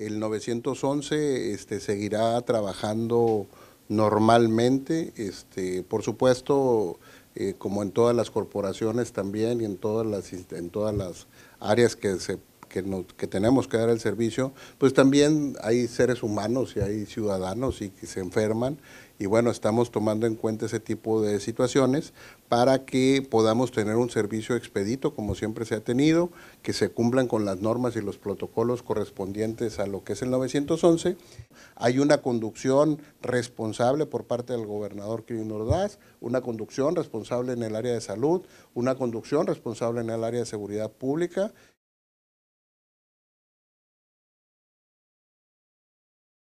El 911 este, seguirá trabajando normalmente, este, por supuesto, eh, como en todas las corporaciones también y en todas las, en todas las áreas que se que, tenemos que dar el servicio, pues también hay seres humanos y hay ciudadanos y que se enferman y bueno, estamos tomando en cuenta ese tipo de situaciones para que podamos tener un servicio expedito como siempre se ha tenido, que se cumplan con las normas y los protocolos correspondientes a lo que es el 911. Hay una conducción responsable por parte del gobernador Kirin Ordaz, una conducción responsable en el área de salud, una conducción responsable en el área de seguridad pública